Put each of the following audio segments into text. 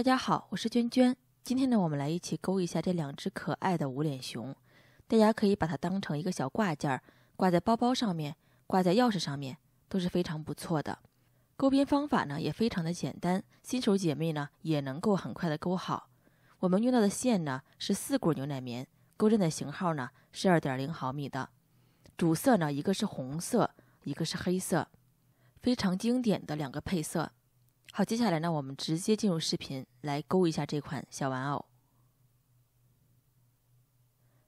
大家好，我是娟娟。今天呢，我们来一起钩一下这两只可爱的无脸熊。大家可以把它当成一个小挂件儿，挂在包包上面，挂在钥匙上面，都是非常不错的。钩边方法呢也非常的简单，新手姐妹呢也能够很快的钩好。我们用到的线呢是四股牛奶棉，钩针的型号呢是二点零毫米的。主色呢一个是红色，一个是黑色，非常经典的两个配色。好，接下来呢，我们直接进入视频来钩一下这款小玩偶。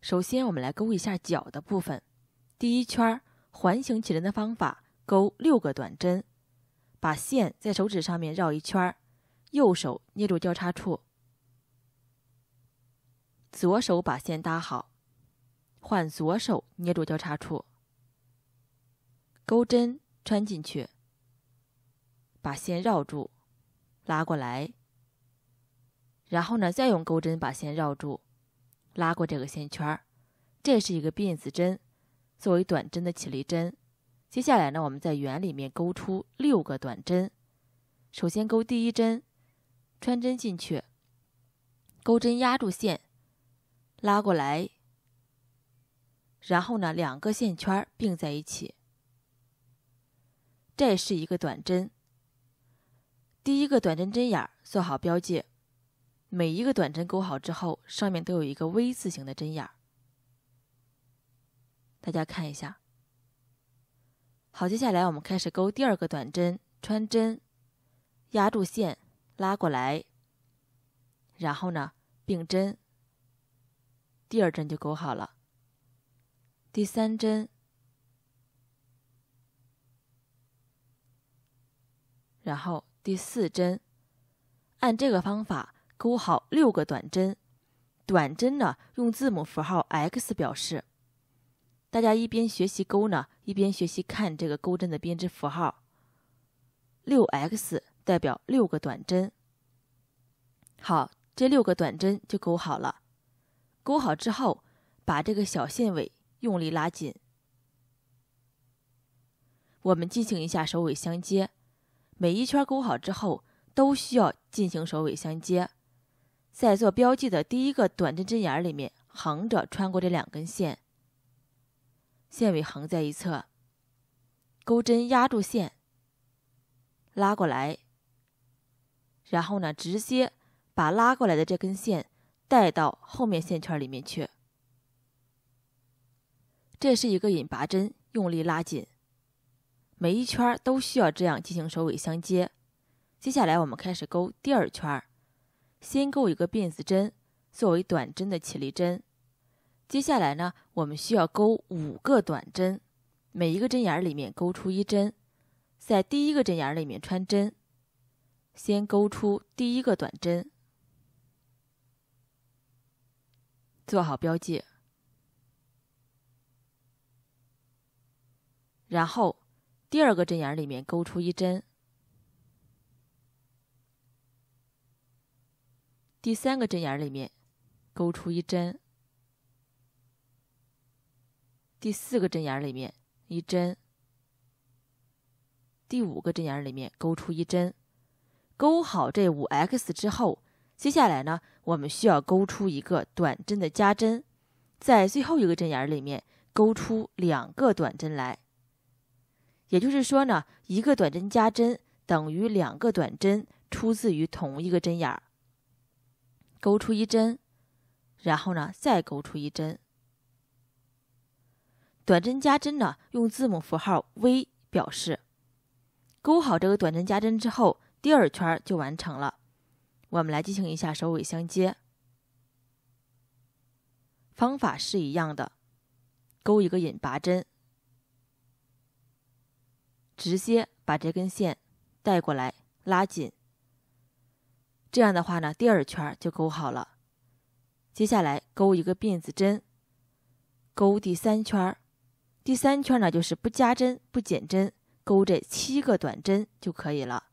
首先，我们来钩一下脚的部分。第一圈儿环形起针的方法，钩六个短针，把线在手指上面绕一圈儿，右手捏住交叉处，左手把线搭好，换左手捏住交叉处，钩针穿进去。把线绕住，拉过来，然后呢，再用钩针把线绕住，拉过这个线圈儿，这是一个辫子针，作为短针的起立针。接下来呢，我们在圆里面钩出六个短针。首先钩第一针，穿针进去，钩针压住线，拉过来，然后呢，两个线圈并在一起，这是一个短针。第一个短针针眼儿做好标记，每一个短针钩好之后，上面都有一个 V 字形的针眼儿。大家看一下。好，接下来我们开始钩第二个短针，穿针，压住线，拉过来。然后呢，并针。第二针就钩好了。第三针，然后。第四针，按这个方法钩好六个短针，短针呢用字母符号 X 表示。大家一边学习钩呢，一边学习看这个钩针的编织符号。六 X 代表六个短针。好，这六个短针就钩好了。钩好之后，把这个小线尾用力拉紧。我们进行一下首尾相接。每一圈钩好之后，都需要进行首尾相接。在做标记的第一个短针针眼儿里面，横着穿过这两根线，线尾横在一侧，钩针压住线，拉过来。然后呢，直接把拉过来的这根线带到后面线圈里面去。这是一个引拔针，用力拉紧。每一圈都需要这样进行首尾相接。接下来，我们开始勾第二圈，先钩一个辫子针作为短针的起立针。接下来呢，我们需要勾五个短针，每一个针眼里面钩出一针，在第一个针眼里面穿针，先勾出第一个短针，做好标记，然后。第二个针眼里面勾出一针，第三个针眼里面勾出一针，第四个针眼里面一针，第五个针眼里面勾出一针。勾好这五 x 之后，接下来呢，我们需要勾出一个短针的加针，在最后一个针眼里面勾出两个短针来。也就是说呢，一个短针加针等于两个短针出自于同一个针眼儿，钩出一针，然后呢再钩出一针。短针加针呢用字母符号 V 表示。勾好这个短针加针之后，第二圈就完成了。我们来进行一下首尾相接，方法是一样的，勾一个引拔针。直接把这根线带过来，拉紧。这样的话呢，第二圈就钩好了。接下来钩一个辫子针，钩第三圈。第三圈呢，就是不加针、不减针，钩这七个短针就可以了。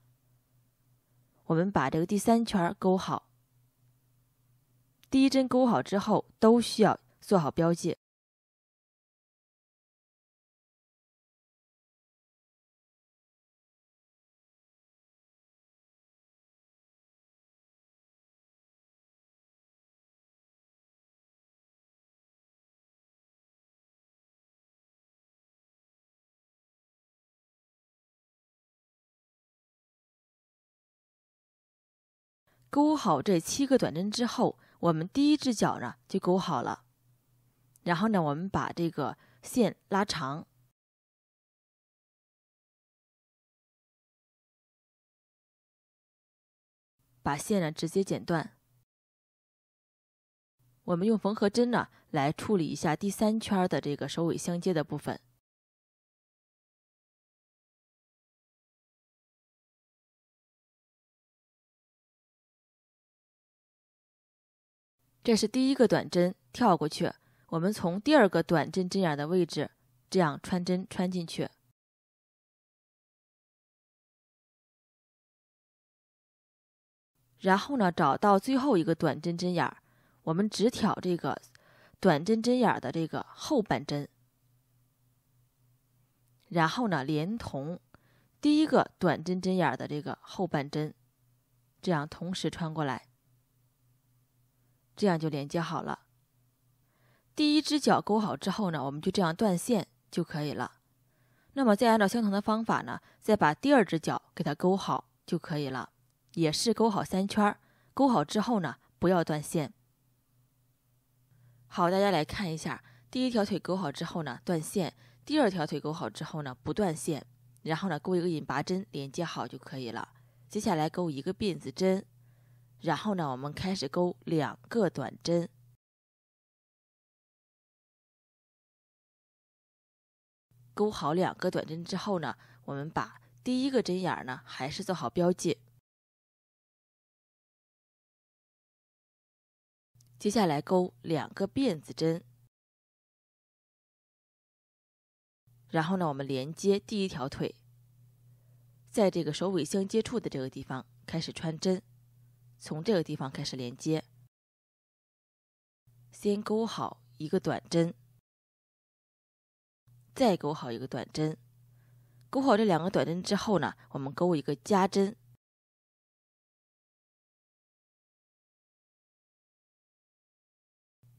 我们把这个第三圈钩好。第一针钩好之后，都需要做好标记。钩好这七个短针之后，我们第一只脚呢就钩好了。然后呢，我们把这个线拉长，把线呢直接剪断。我们用缝合针呢来处理一下第三圈的这个首尾相接的部分。这是第一个短针跳过去，我们从第二个短针针眼的位置这样穿针穿进去。然后呢，找到最后一个短针针眼儿，我们只挑这个短针针眼的这个后半针。然后呢，连同第一个短针针眼的这个后半针，这样同时穿过来。这样就连接好了。第一只脚勾好之后呢，我们就这样断线就可以了。那么再按照相同的方法呢，再把第二只脚给它勾好就可以了，也是勾好三圈。勾好之后呢，不要断线。好，大家来看一下，第一条腿勾好之后呢，断线；第二条腿勾好之后呢，不断线。然后呢，勾一个引拔针连接好就可以了。接下来勾一个辫子针。然后呢，我们开始勾两个短针。勾好两个短针之后呢，我们把第一个针眼呢还是做好标记。接下来勾两个辫子针。然后呢，我们连接第一条腿，在这个首尾相接触的这个地方开始穿针。从这个地方开始连接，先钩好一个短针，再钩好一个短针。钩好这两个短针之后呢，我们钩一个加针，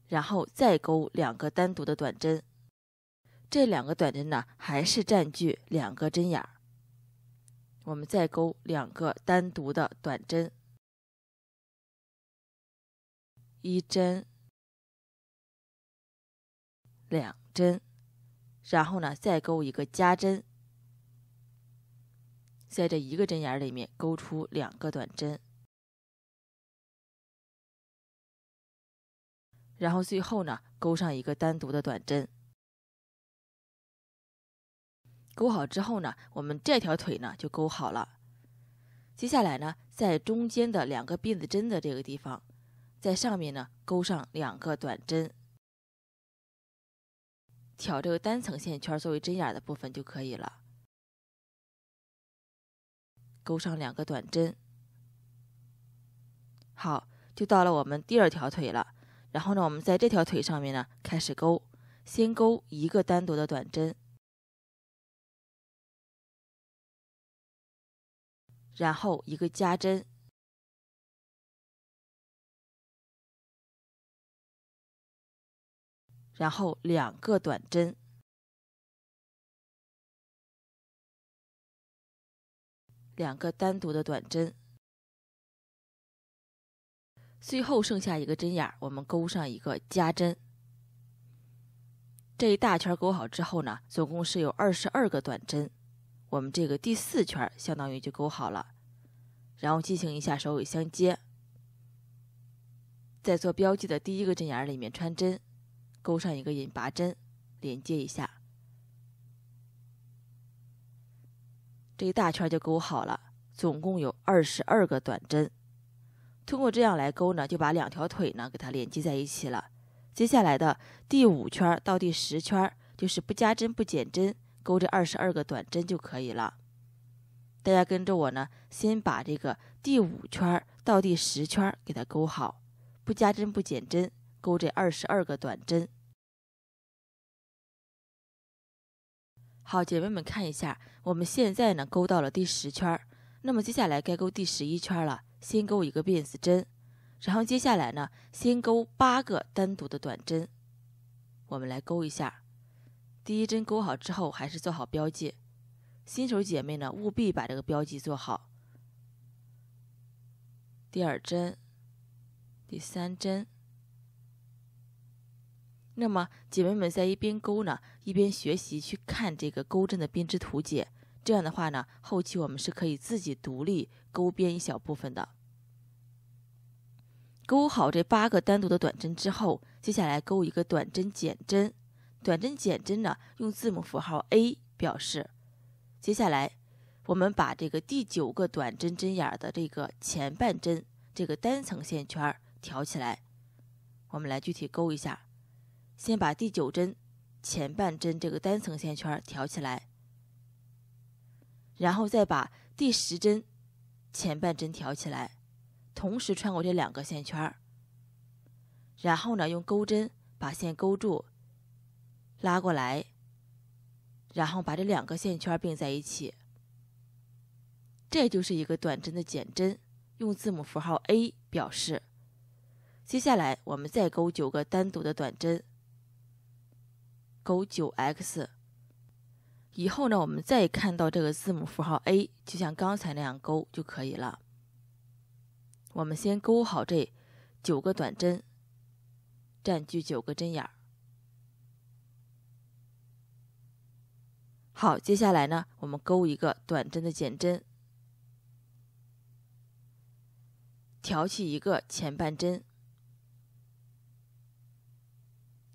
然后再钩两个单独的短针。这两个短针呢，还是占据两个针眼儿。我们再钩两个单独的短针。一针，两针，然后呢，再钩一个加针，在这一个针眼里面钩出两个短针，然后最后呢，钩上一个单独的短针。钩好之后呢，我们这条腿呢就钩好了。接下来呢，在中间的两个辫子针的这个地方。在上面呢，钩上两个短针，挑这个单层线圈作为针眼的部分就可以了。钩上两个短针，好，就到了我们第二条腿了。然后呢，我们在这条腿上面呢，开始钩，先钩一个单独的短针，然后一个加针。然后两个短针，两个单独的短针，最后剩下一个针眼儿，我们钩上一个加针。这一大圈钩好之后呢，总共是有二十二个短针，我们这个第四圈相当于就钩好了。然后进行一下首尾相接，在做标记的第一个针眼里面穿针。勾上一个引拔针，连接一下，这一大圈就勾好了。总共有二十二个短针。通过这样来勾呢，就把两条腿呢给它连接在一起了。接下来的第五圈到第十圈，就是不加针不减针，勾这二十二个短针就可以了。大家跟着我呢，先把这个第五圈到第十圈给它勾好，不加针不减针。钩这二十二个短针。好，姐妹们看一下，我们现在呢钩到了第十圈儿，那么接下来该钩第十一圈了。先钩一个辫子针，然后接下来呢，先钩八个单独的短针。我们来钩一下，第一针钩好之后，还是做好标记。新手姐妹呢，务必把这个标记做好。第二针，第三针。那么姐妹们在一边钩呢，一边学习去看这个钩针的编织图解。这样的话呢，后期我们是可以自己独立钩编一小部分的。钩好这八个单独的短针之后，接下来钩一个短针减针，短针减针呢用字母符号 A 表示。接下来我们把这个第九个短针针眼的这个前半针这个单层线圈挑起来，我们来具体勾一下。先把第九针前半针这个单层线圈挑起来，然后再把第十针前半针挑起来，同时穿过这两个线圈，然后呢用钩针把线勾住，拉过来，然后把这两个线圈并在一起，这就是一个短针的减针，用字母符号 A 表示。接下来我们再勾九个单独的短针。勾九 x 以后呢，我们再看到这个字母符号 a，就像刚才那样勾就可以了。我们先勾好这九个短针，占据九个针眼儿。好，接下来呢，我们勾一个短针的减针，挑起一个前半针。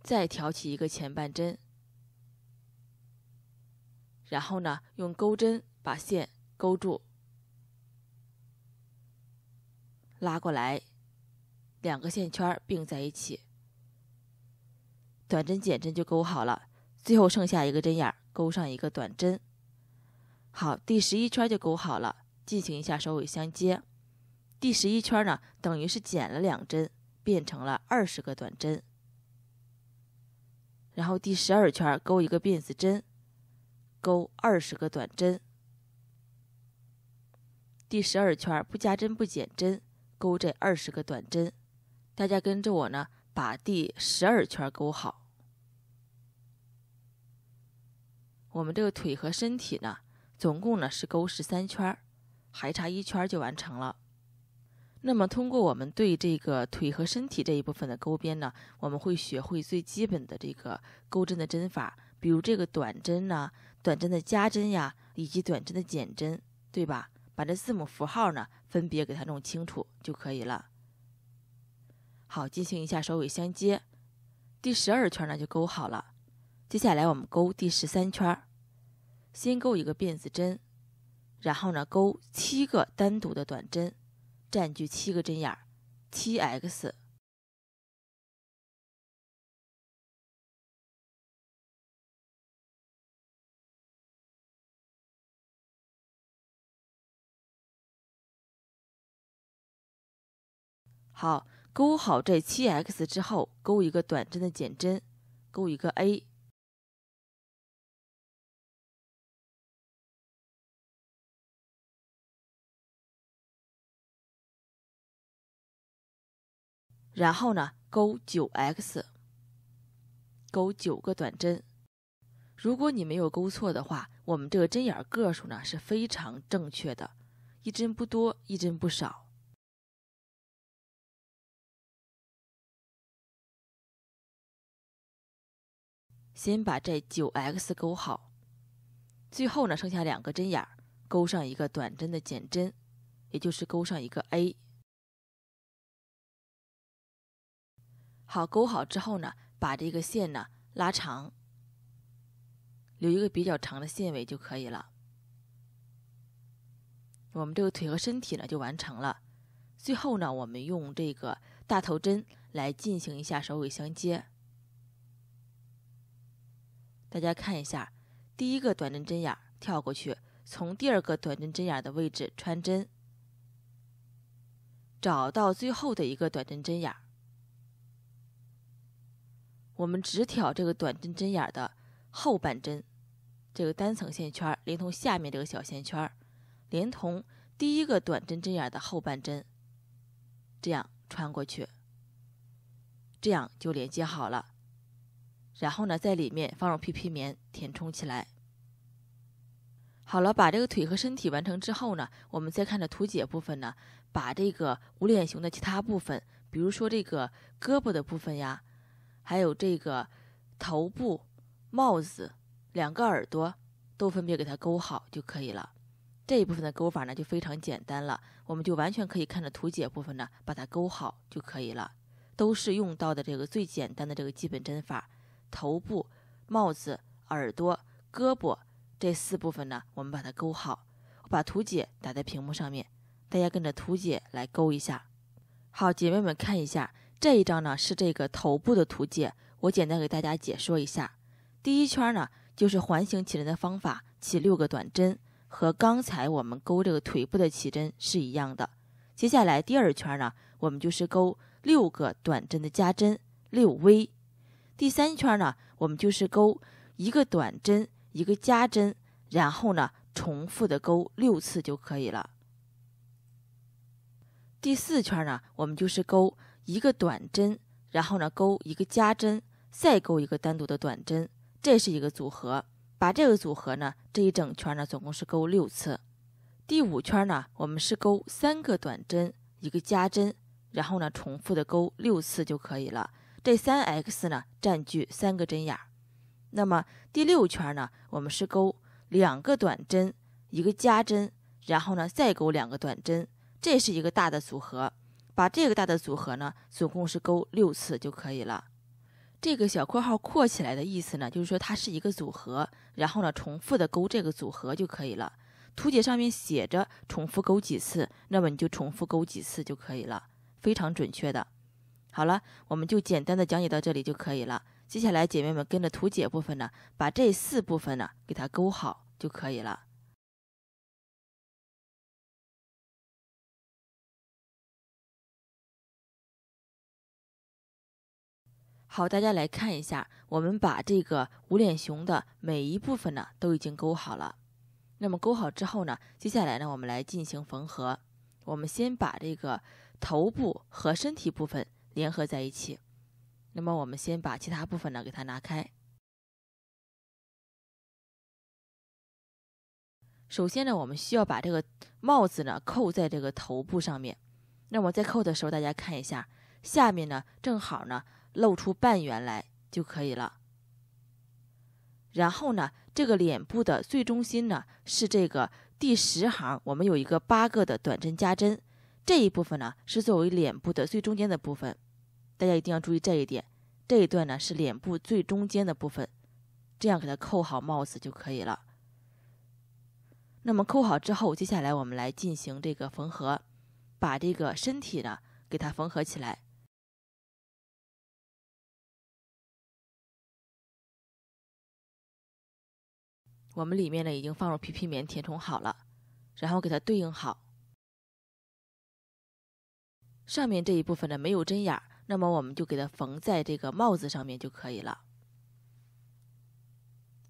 再挑起一个前半针，然后呢，用钩针把线勾住，拉过来，两个线圈并在一起，短针减针就钩好了。最后剩下一个针眼，钩上一个短针，好，第十一圈就钩好了。进行一下首尾相接，第十一圈呢，等于是减了两针，变成了二十个短针。然后第十二圈钩一个辫子针，钩二十个短针。第十二圈不加针不减针，钩这二十个短针。大家跟着我呢，把第十二圈钩好。我们这个腿和身体呢，总共呢是钩十三圈，还差一圈就完成了。那么，通过我们对这个腿和身体这一部分的钩边呢，我们会学会最基本的这个钩针的针法，比如这个短针呢、短针的加针呀，以及短针的减针，对吧？把这字母符号呢，分别给它弄清楚就可以了。好，进行一下首尾相接，第十二圈呢就钩好了。接下来我们钩第十三圈，先钩一个辫子针，然后呢钩七个单独的短针。占据七个针眼儿，七 X。好，勾好这七 X 之后，勾一个短针的减针，勾一个 A。然后呢，勾九 x，勾九个短针。如果你没有勾错的话，我们这个针眼个数呢是非常正确的，一针不多，一针不少。先把这九 x 勾好，最后呢剩下两个针眼，勾上一个短针的减针，也就是勾上一个 a。好，勾好之后呢，把这个线呢拉长，留一个比较长的线尾就可以了。我们这个腿和身体呢就完成了。最后呢，我们用这个大头针来进行一下首尾相接。大家看一下，第一个短针针眼跳过去，从第二个短针针眼的位置穿针，找到最后的一个短针针眼。我们只挑这个短针针眼的后半针，这个单层线圈连同下面这个小线圈，连同第一个短针针眼的后半针，这样穿过去，这样就连接好了。然后呢，在里面放入 PP 棉填充起来。好了，把这个腿和身体完成之后呢，我们再看着图解部分呢，把这个无脸熊的其他部分，比如说这个胳膊的部分呀。还有这个头部帽子两个耳朵都分别给它勾好就可以了。这一部分的钩法呢就非常简单了，我们就完全可以看着图解部分呢把它勾好就可以了。都是用到的这个最简单的这个基本针法，头部帽子耳朵胳膊这四部分呢我们把它勾好。我把图解打在屏幕上面，大家跟着图解来勾一下。好，姐妹们看一下。这一张呢是这个头部的图解，我简单给大家解说一下。第一圈呢就是环形起针的方法，起六个短针，和刚才我们钩这个腿部的起针是一样的。接下来第二圈呢，我们就是钩六个短针的加针，六 V。第三圈呢，我们就是钩一个短针，一个加针，然后呢重复的钩六次就可以了。第四圈呢，我们就是钩。一个短针，然后呢，钩一个加针，再钩一个单独的短针，这是一个组合。把这个组合呢，这一整圈呢，总共是钩六次。第五圈呢，我们是钩三个短针，一个加针，然后呢，重复的钩六次就可以了。这三 x 呢，占据三个针眼。那么第六圈呢，我们是钩两个短针，一个加针，然后呢，再钩两个短针，这是一个大的组合。把这个大的组合呢，总共是勾六次就可以了。这个小括号括起来的意思呢，就是说它是一个组合，然后呢重复的勾这个组合就可以了。图解上面写着重复勾几次，那么你就重复勾几次就可以了，非常准确的。好了，我们就简单的讲解到这里就可以了。接下来姐妹们跟着图解部分呢，把这四部分呢给它勾好就可以了。好，大家来看一下，我们把这个无脸熊的每一部分呢都已经勾好了。那么勾好之后呢，接下来呢，我们来进行缝合。我们先把这个头部和身体部分联合在一起。那么我们先把其他部分呢给它拿开。首先呢，我们需要把这个帽子呢扣在这个头部上面。那么在扣的时候，大家看一下，下面呢正好呢。露出半圆来就可以了。然后呢，这个脸部的最中心呢是这个第十行，我们有一个八个的短针加针，这一部分呢是作为脸部的最中间的部分，大家一定要注意这一点。这一段呢是脸部最中间的部分，这样给它扣好帽子就可以了。那么扣好之后，接下来我们来进行这个缝合，把这个身体呢给它缝合起来。我们里面呢已经放入 PP 棉填充好了，然后给它对应好。上面这一部分呢没有针眼，那么我们就给它缝在这个帽子上面就可以了。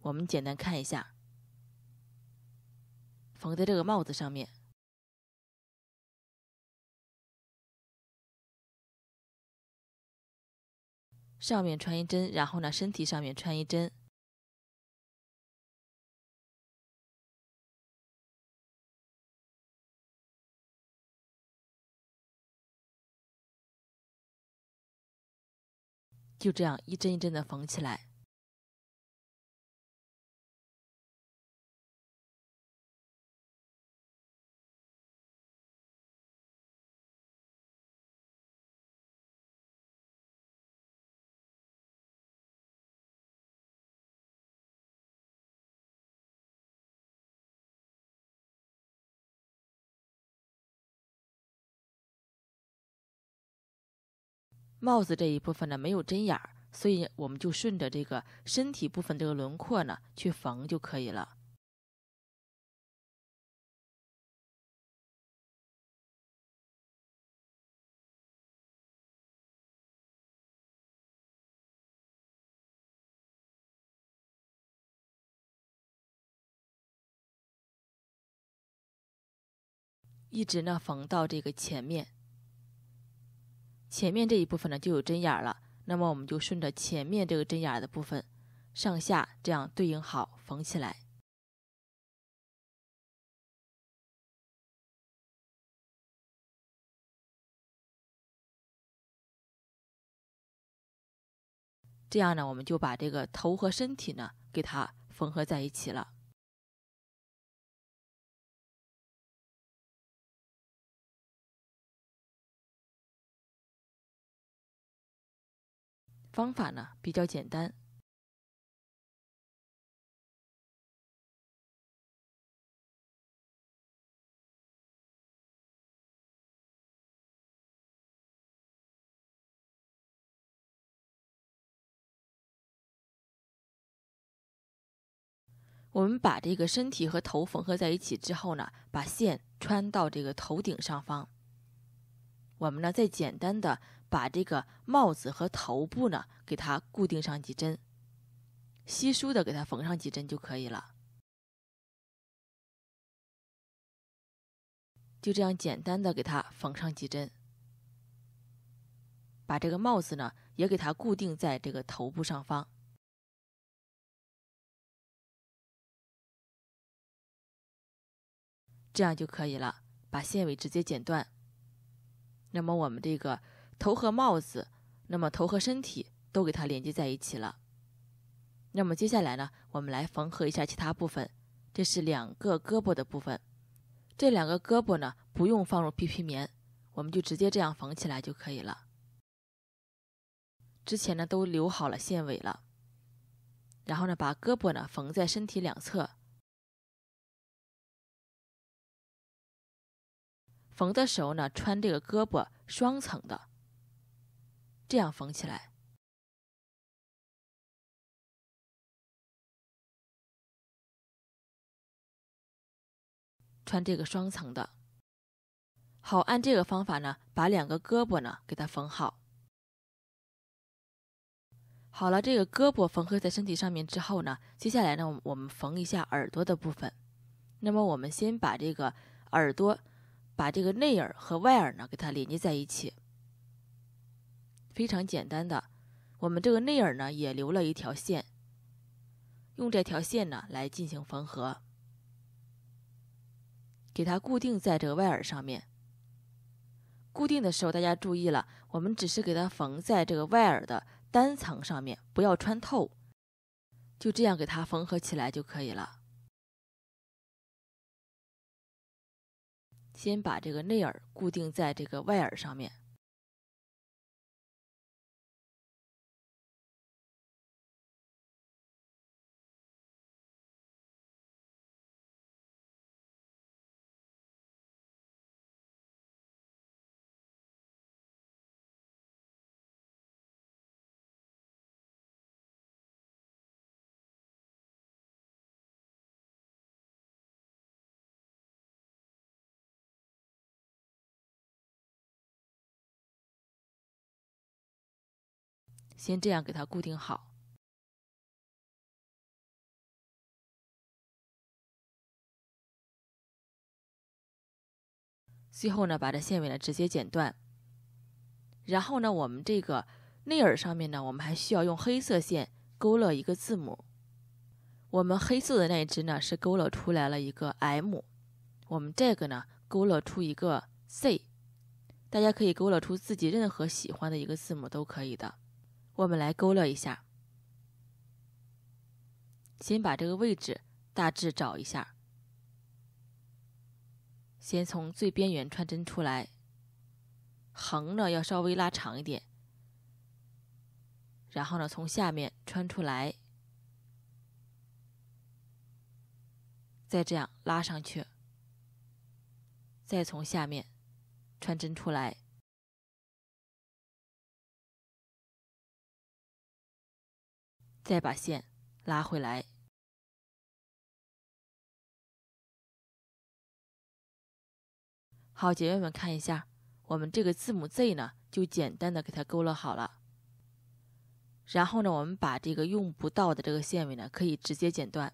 我们简单看一下，缝在这个帽子上面，上面穿一针，然后呢身体上面穿一针。就这样一针一针的缝起来。帽子这一部分呢没有针眼儿，所以我们就顺着这个身体部分这个轮廓呢去缝就可以了。一直呢缝到这个前面。前面这一部分呢，就有针眼了。那么我们就顺着前面这个针眼的部分，上下这样对应好缝起来。这样呢，我们就把这个头和身体呢，给它缝合在一起了。方法呢比较简单。我们把这个身体和头缝合在一起之后呢，把线穿到这个头顶上方。我们呢再简单的。把这个帽子和头部呢，给它固定上几针，稀疏的给它缝上几针就可以了。就这样简单的给它缝上几针，把这个帽子呢也给它固定在这个头部上方，这样就可以了。把线尾直接剪断。那么我们这个。头和帽子，那么头和身体都给它连接在一起了。那么接下来呢，我们来缝合一下其他部分。这是两个胳膊的部分，这两个胳膊呢不用放入 PP 棉，我们就直接这样缝起来就可以了。之前呢都留好了线尾了，然后呢把胳膊呢缝在身体两侧。缝的时候呢穿这个胳膊双层的。这样缝起来，穿这个双层的，好按这个方法呢，把两个胳膊呢给它缝好。好了，这个胳膊缝合在身体上面之后呢，接下来呢，我们缝一下耳朵的部分。那么，我们先把这个耳朵，把这个内耳和外耳呢给它连接在一起。非常简单的，我们这个内耳呢也留了一条线，用这条线呢来进行缝合，给它固定在这个外耳上面。固定的时候大家注意了，我们只是给它缝在这个外耳的单层上面，不要穿透，就这样给它缝合起来就可以了。先把这个内耳固定在这个外耳上面。先这样给它固定好。最后呢，把这线尾呢直接剪断。然后呢，我们这个内耳上面呢，我们还需要用黑色线勾勒一个字母。我们黑色的那一只呢，是勾勒出来了一个 M。我们这个呢，勾勒出一个 C。大家可以勾勒出自己任何喜欢的一个字母都可以的。我们来勾勒一下，先把这个位置大致找一下。先从最边缘穿针出来，横呢要稍微拉长一点。然后呢，从下面穿出来，再这样拉上去，再从下面穿针出来。再把线拉回来。好，姐妹们看一下，我们这个字母 Z 呢，就简单的给它勾勒好了。然后呢，我们把这个用不到的这个线尾呢，可以直接剪断。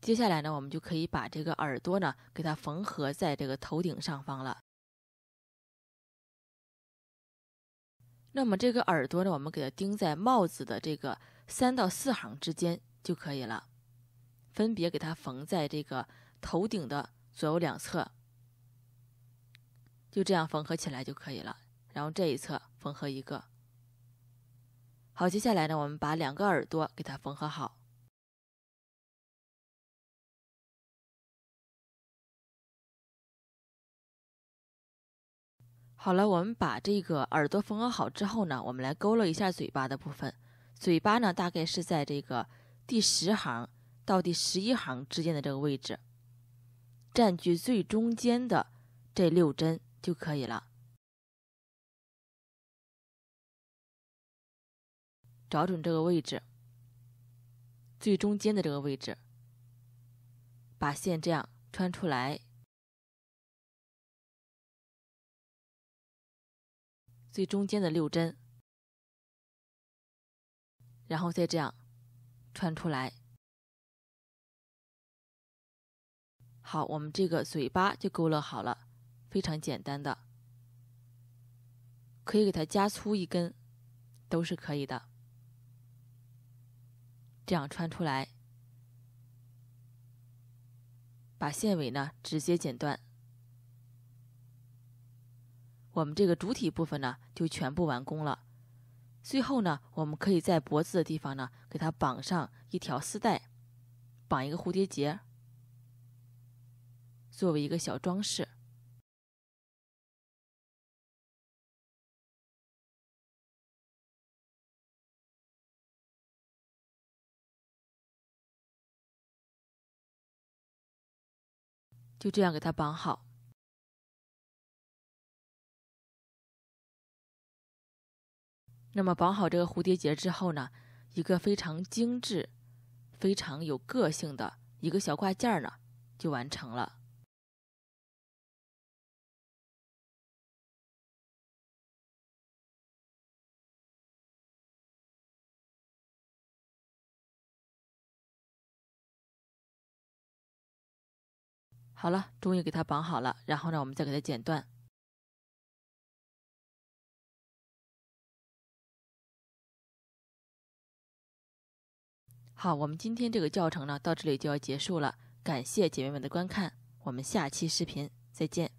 接下来呢，我们就可以把这个耳朵呢，给它缝合在这个头顶上方了。那么这个耳朵呢，我们给它钉在帽子的这个三到四行之间就可以了，分别给它缝在这个头顶的左右两侧，就这样缝合起来就可以了。然后这一侧缝合一个。好，接下来呢，我们把两个耳朵给它缝合好。好了，我们把这个耳朵缝合好之后呢，我们来勾勒一下嘴巴的部分。嘴巴呢，大概是在这个第十行到第十一行之间的这个位置，占据最中间的这六针就可以了。找准这个位置，最中间的这个位置，把线这样穿出来。最中间的六针，然后再这样穿出来。好，我们这个嘴巴就勾勒好了，非常简单的，可以给它加粗一根，都是可以的。这样穿出来，把线尾呢直接剪断。我们这个主体部分呢，就全部完工了。最后呢，我们可以在脖子的地方呢，给它绑上一条丝带，绑一个蝴蝶结，作为一个小装饰。就这样给它绑好。那么绑好这个蝴蝶结之后呢，一个非常精致、非常有个性的一个小挂件呢，就完成了。好了，终于给它绑好了，然后呢，我们再给它剪断。好，我们今天这个教程呢，到这里就要结束了。感谢姐妹们的观看，我们下期视频再见。